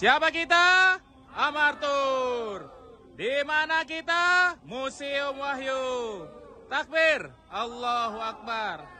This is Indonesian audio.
Siapa kita? Amartur. Di mana kita? Museum Wahyu. Takbir. Allahu Akbar.